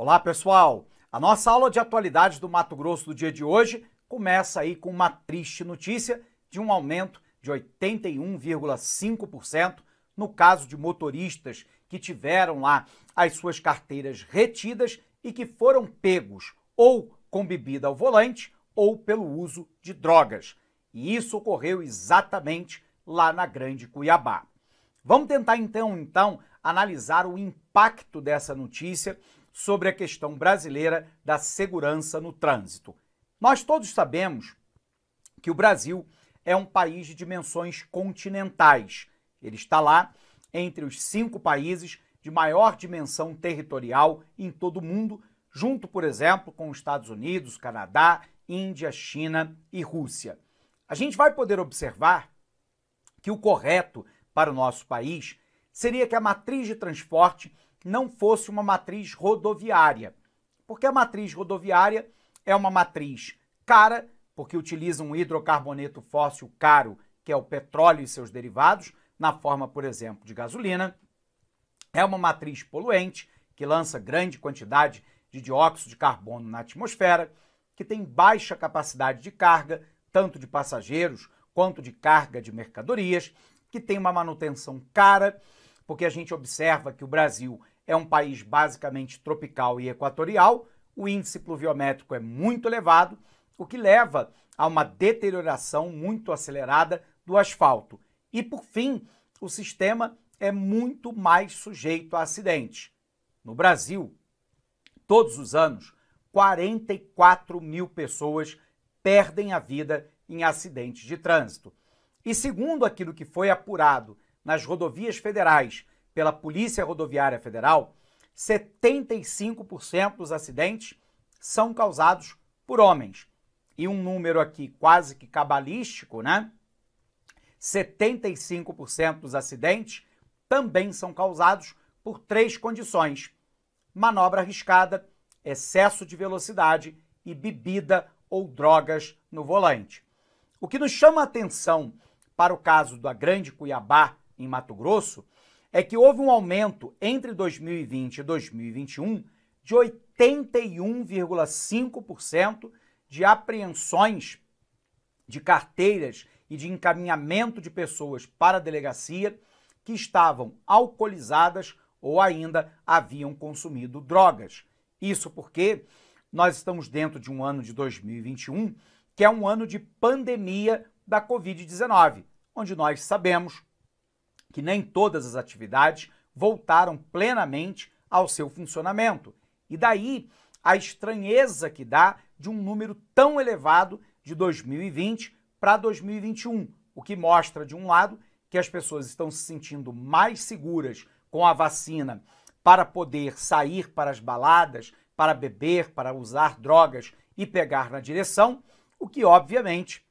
Olá, pessoal! A nossa aula de atualidades do Mato Grosso do dia de hoje começa aí com uma triste notícia de um aumento de 81,5% no caso de motoristas que tiveram lá as suas carteiras retidas e que foram pegos ou com bebida ao volante ou pelo uso de drogas. E isso ocorreu exatamente lá na Grande Cuiabá. Vamos tentar então, então analisar o impacto dessa notícia sobre a questão brasileira da segurança no trânsito. Nós todos sabemos que o Brasil é um país de dimensões continentais. Ele está lá entre os cinco países de maior dimensão territorial em todo o mundo, junto, por exemplo, com os Estados Unidos, Canadá, Índia, China e Rússia. A gente vai poder observar que o correto para o nosso país seria que a matriz de transporte não fosse uma matriz rodoviária. Porque a matriz rodoviária é uma matriz cara, porque utiliza um hidrocarboneto fóssil caro, que é o petróleo e seus derivados, na forma, por exemplo, de gasolina. É uma matriz poluente, que lança grande quantidade de dióxido de carbono na atmosfera, que tem baixa capacidade de carga, tanto de passageiros quanto de carga de mercadorias, que tem uma manutenção cara, porque a gente observa que o Brasil é um país basicamente tropical e equatorial, o índice pluviométrico é muito elevado, o que leva a uma deterioração muito acelerada do asfalto. E por fim, o sistema é muito mais sujeito a acidentes. No Brasil, todos os anos, 44 mil pessoas perdem a vida em acidentes de trânsito. E segundo aquilo que foi apurado nas rodovias federais pela Polícia Rodoviária Federal, 75% dos acidentes são causados por homens. E um número aqui quase que cabalístico, né? 75% dos acidentes também são causados por três condições: manobra arriscada, excesso de velocidade e bebida ou drogas no volante. O que nos chama a atenção para o caso da Grande Cuiabá, em Mato Grosso, é que houve um aumento entre 2020 e 2021 de 81,5% de apreensões de carteiras e de encaminhamento de pessoas para a delegacia que estavam alcoolizadas ou ainda haviam consumido drogas. Isso porque nós estamos dentro de um ano de 2021, que é um ano de pandemia da Covid-19, onde nós sabemos que nem todas as atividades voltaram plenamente ao seu funcionamento. E daí a estranheza que dá de um número tão elevado de 2020 para 2021, o que mostra, de um lado, que as pessoas estão se sentindo mais seguras com a vacina para poder sair para as baladas, para beber, para usar drogas e pegar na direção, o que obviamente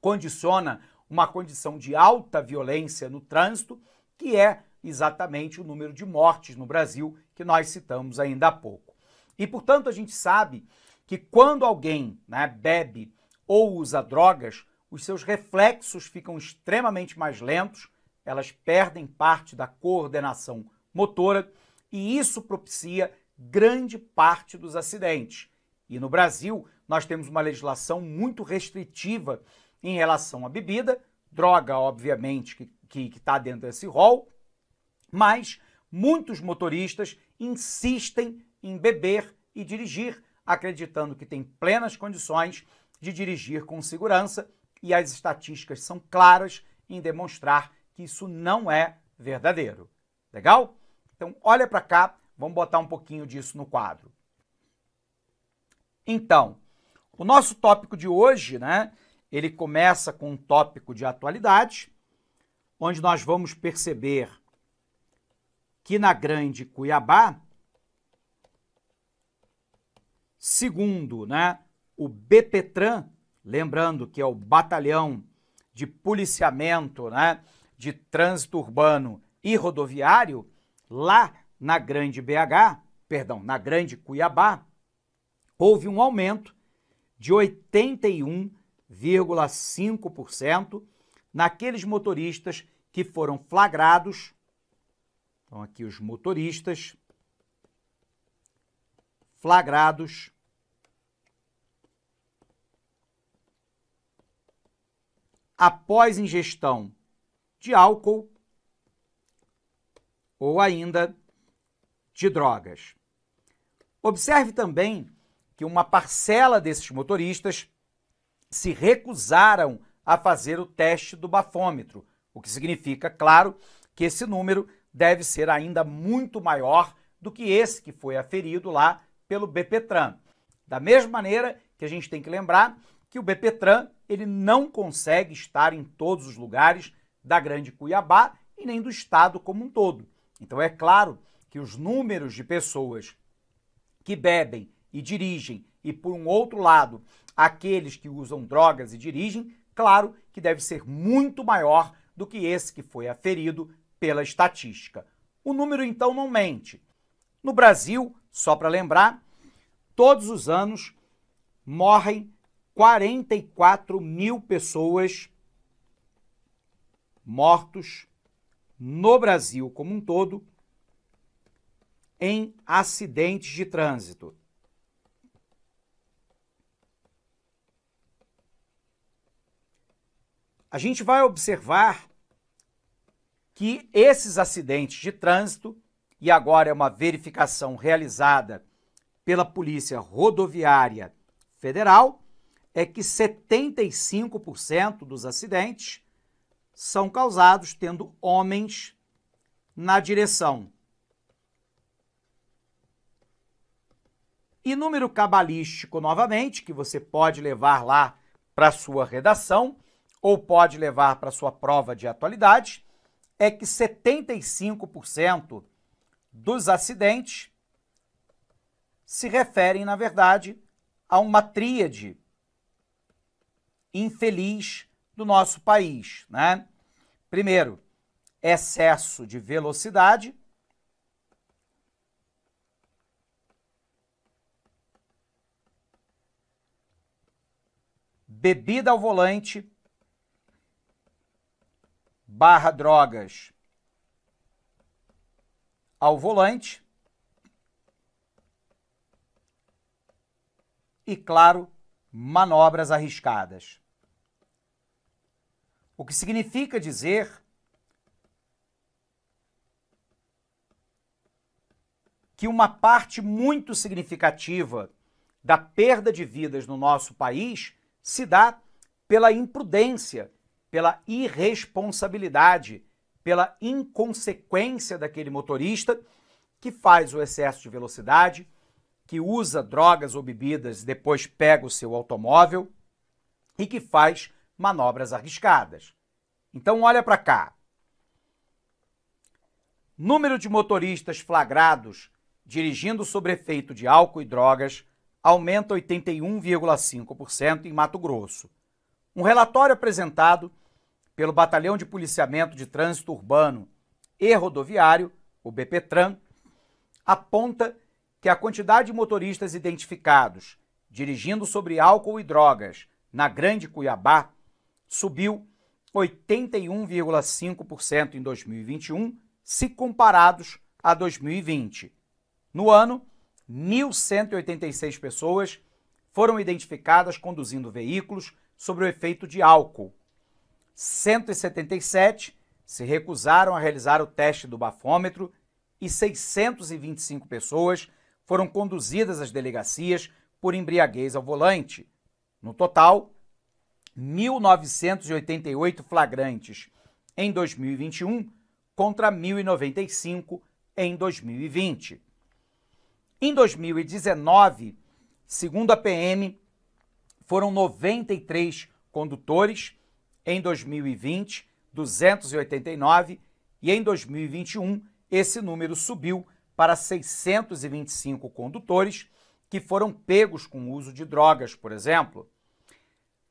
condiciona uma condição de alta violência no trânsito, que é exatamente o número de mortes no Brasil que nós citamos ainda há pouco. E, portanto, a gente sabe que quando alguém né, bebe ou usa drogas, os seus reflexos ficam extremamente mais lentos, elas perdem parte da coordenação motora e isso propicia grande parte dos acidentes. E no Brasil, nós temos uma legislação muito restritiva em relação à bebida, droga, obviamente, que está dentro desse rol, mas muitos motoristas insistem em beber e dirigir, acreditando que tem plenas condições de dirigir com segurança, e as estatísticas são claras em demonstrar que isso não é verdadeiro. Legal? Então, olha para cá, vamos botar um pouquinho disso no quadro. Então, o nosso tópico de hoje, né, ele começa com um tópico de atualidade, onde nós vamos perceber que na Grande Cuiabá, segundo né, o BPTRAN, lembrando que é o Batalhão de Policiamento né, de Trânsito Urbano e Rodoviário, lá na Grande BH, perdão, na Grande Cuiabá, houve um aumento de 81 0,5% naqueles motoristas que foram flagrados. Então, aqui os motoristas flagrados após ingestão de álcool ou ainda de drogas. Observe também que uma parcela desses motoristas se recusaram a fazer o teste do bafômetro, o que significa, claro, que esse número deve ser ainda muito maior do que esse que foi aferido lá pelo BPTran. Da mesma maneira que a gente tem que lembrar que o BPTran ele não consegue estar em todos os lugares da Grande Cuiabá e nem do estado como um todo. Então é claro que os números de pessoas que bebem e dirigem e por um outro lado aqueles que usam drogas e dirigem, claro que deve ser muito maior do que esse que foi aferido pela estatística. O número então não mente. No Brasil, só para lembrar, todos os anos morrem 44 mil pessoas mortos no Brasil como um todo em acidentes de trânsito. a gente vai observar que esses acidentes de trânsito, e agora é uma verificação realizada pela Polícia Rodoviária Federal, é que 75% dos acidentes são causados tendo homens na direção. E número cabalístico, novamente, que você pode levar lá para sua redação, ou pode levar para sua prova de atualidade é que 75% dos acidentes se referem, na verdade, a uma tríade infeliz do nosso país, né? Primeiro, excesso de velocidade. Bebida ao volante barra drogas ao volante. E, claro, manobras arriscadas. O que significa dizer que uma parte muito significativa da perda de vidas no nosso país se dá pela imprudência pela irresponsabilidade, pela inconsequência daquele motorista que faz o excesso de velocidade, que usa drogas ou bebidas e depois pega o seu automóvel e que faz manobras arriscadas. Então olha para cá. Número de motoristas flagrados dirigindo sobre efeito de álcool e drogas aumenta 81,5% em Mato Grosso. Um relatório apresentado pelo Batalhão de Policiamento de Trânsito Urbano e Rodoviário, o BPTRAN, aponta que a quantidade de motoristas identificados dirigindo sobre álcool e drogas na Grande Cuiabá subiu 81,5% em 2021, se comparados a 2020. No ano, 1.186 pessoas foram identificadas conduzindo veículos sobre o efeito de álcool, 177 se recusaram a realizar o teste do bafômetro e 625 pessoas foram conduzidas às delegacias por embriaguez ao volante. No total, 1.988 flagrantes em 2021 contra 1.095 em 2020. Em 2019, segundo a PM, foram 93 condutores em 2020, 289, e em 2021 esse número subiu para 625 condutores que foram pegos com o uso de drogas, por exemplo.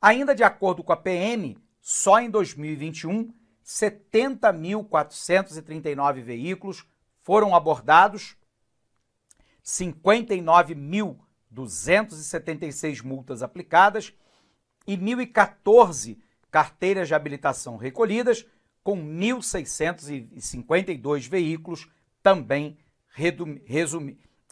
Ainda de acordo com a PM, só em 2021, 70.439 veículos foram abordados, 59.276 multas aplicadas e 1.014 carteiras de habilitação recolhidas, com 1.652 veículos também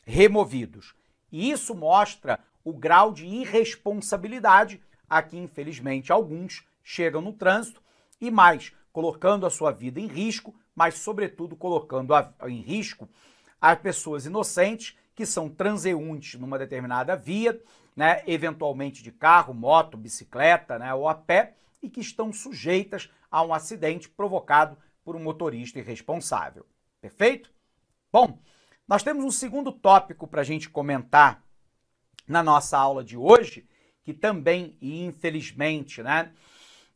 removidos. E isso mostra o grau de irresponsabilidade a que, infelizmente, alguns chegam no trânsito e mais, colocando a sua vida em risco, mas, sobretudo, colocando a, em risco as pessoas inocentes que são transeuntes numa determinada via, né, eventualmente de carro, moto, bicicleta né, ou a pé, e que estão sujeitas a um acidente provocado por um motorista irresponsável. Perfeito? Bom, nós temos um segundo tópico para a gente comentar na nossa aula de hoje, que também, infelizmente, né,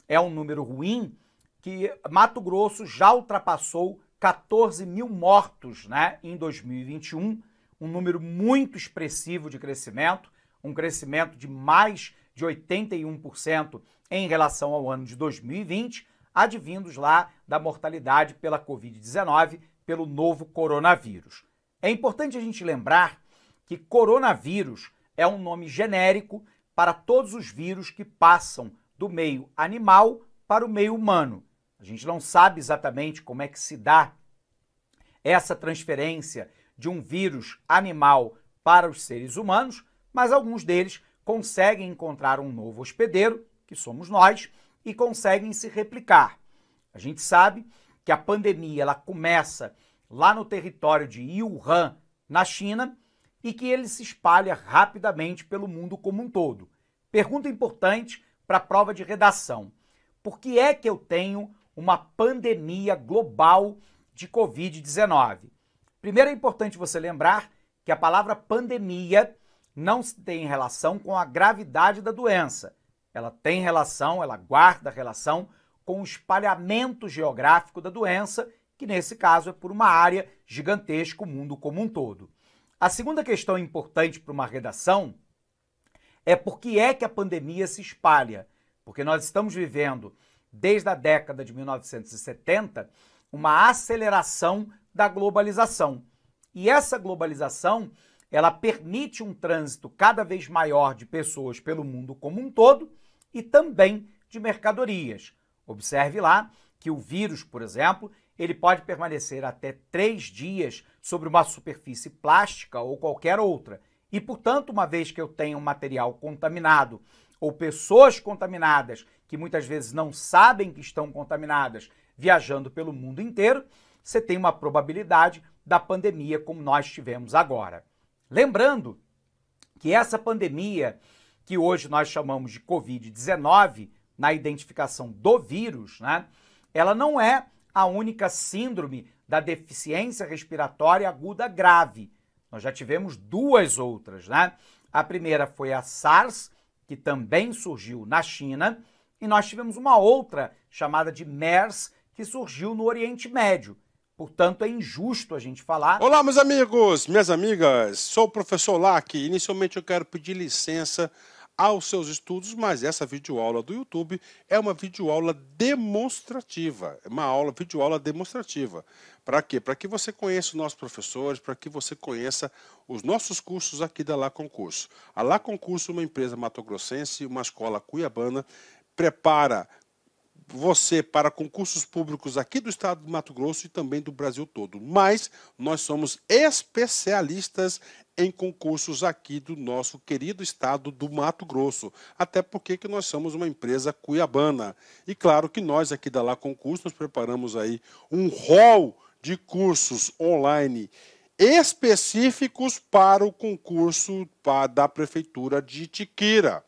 é um número ruim, que Mato Grosso já ultrapassou 14 mil mortos né, em 2021, um número muito expressivo de crescimento, um crescimento de mais de 81% em relação ao ano de 2020, advindos lá da mortalidade pela Covid-19, pelo novo coronavírus. É importante a gente lembrar que coronavírus é um nome genérico para todos os vírus que passam do meio animal para o meio humano. A gente não sabe exatamente como é que se dá essa transferência de um vírus animal para os seres humanos, mas alguns deles conseguem encontrar um novo hospedeiro, que somos nós, e conseguem se replicar. A gente sabe que a pandemia ela começa lá no território de Wuhan, na China, e que ele se espalha rapidamente pelo mundo como um todo. Pergunta importante para a prova de redação: por que é que eu tenho uma pandemia global de Covid-19? Primeiro é importante você lembrar que a palavra pandemia não tem relação com a gravidade da doença. Ela tem relação, ela guarda relação com o espalhamento geográfico da doença, que nesse caso é por uma área gigantesca, o mundo como um todo. A segunda questão importante para uma redação é por que é que a pandemia se espalha? Porque nós estamos vivendo, desde a década de 1970, uma aceleração da globalização. E essa globalização ela permite um trânsito cada vez maior de pessoas pelo mundo como um todo e também de mercadorias. Observe lá que o vírus, por exemplo, ele pode permanecer até três dias sobre uma superfície plástica ou qualquer outra. E, portanto, uma vez que eu tenho um material contaminado ou pessoas contaminadas que muitas vezes não sabem que estão contaminadas viajando pelo mundo inteiro, você tem uma probabilidade da pandemia como nós tivemos agora. Lembrando que essa pandemia, que hoje nós chamamos de Covid-19, na identificação do vírus, né, ela não é a única síndrome da deficiência respiratória aguda grave. Nós já tivemos duas outras, né? A primeira foi a SARS, que também surgiu na China, e nós tivemos uma outra chamada de MERS, que surgiu no Oriente Médio. Portanto, é injusto a gente falar. Olá, meus amigos, minhas amigas, sou o professor Lac. Inicialmente, eu quero pedir licença aos seus estudos, mas essa videoaula do YouTube é uma videoaula demonstrativa, é uma aula videoaula demonstrativa. Para quê? Para que você conheça os nossos professores, para que você conheça os nossos cursos aqui da Lá Concurso. A Lá Concurso, é uma empresa matogrossense, uma escola cuiabana, prepara você para concursos públicos aqui do estado de Mato Grosso e também do Brasil todo. Mas nós somos especialistas em concursos aqui do nosso querido estado do Mato Grosso, até porque que nós somos uma empresa cuiabana. E claro que nós aqui da Lá Concurso nós preparamos aí um rol de cursos online específicos para o concurso da prefeitura de Tiquira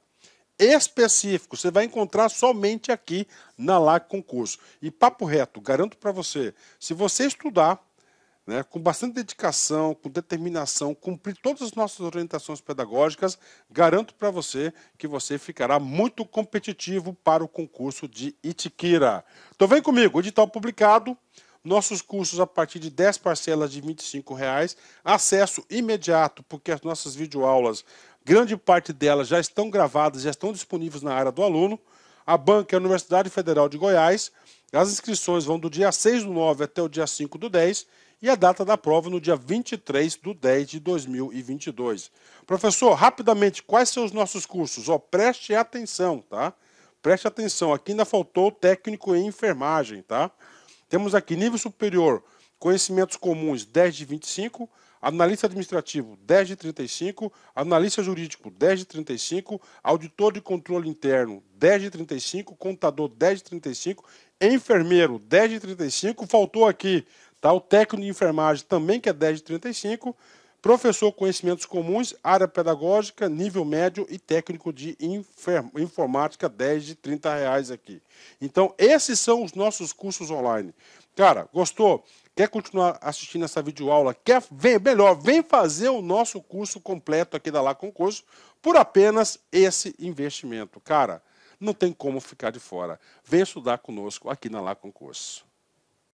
específico. Você vai encontrar somente aqui na LAC Concurso. E papo reto, garanto para você, se você estudar né, com bastante dedicação, com determinação, cumprir todas as nossas orientações pedagógicas, garanto para você que você ficará muito competitivo para o concurso de Itiquira. Então vem comigo, edital publicado, nossos cursos a partir de 10 parcelas de R$ reais, acesso imediato, porque as nossas videoaulas grande parte delas já estão gravadas, já estão disponíveis na área do aluno. A banca é a Universidade Federal de Goiás. As inscrições vão do dia 6 do 9 até o dia 5 do 10 e a data da prova no dia 23 do 10 de 2022. Professor, rapidamente, quais são os nossos cursos? Oh, preste atenção, tá? Preste atenção, aqui ainda faltou técnico em enfermagem, tá? Temos aqui nível superior, conhecimentos comuns 10 de 25, analista administrativo 10 de 35, analista jurídico 10 de 35, auditor de controle interno 10 de 35, contador 10 de 35, enfermeiro 10 de 35, faltou aqui tá? o técnico de enfermagem também que é 10 de 35, professor conhecimentos comuns, área pedagógica, nível médio e técnico de informática 10 de 30 reais aqui. Então esses são os nossos cursos online. Cara, gostou? Quer continuar assistindo essa videoaula? Quer vem, melhor, vem fazer o nosso curso completo aqui da Lá Concurso por apenas esse investimento. Cara, não tem como ficar de fora. Vem estudar conosco aqui na Lá Concurso.